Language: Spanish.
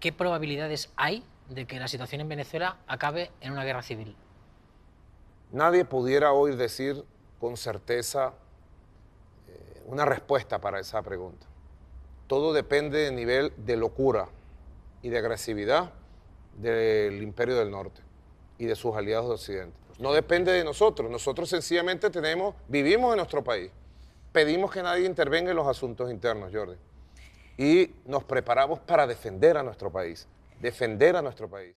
¿qué probabilidades hay de que la situación en Venezuela acabe en una guerra civil? Nadie pudiera hoy decir con certeza eh, una respuesta para esa pregunta. Todo depende del nivel de locura y de agresividad del imperio del norte y de sus aliados de Occidente. No depende de nosotros, nosotros sencillamente tenemos, vivimos en nuestro país, pedimos que nadie intervenga en los asuntos internos, Jordi y nos preparamos para defender a nuestro país, defender a nuestro país.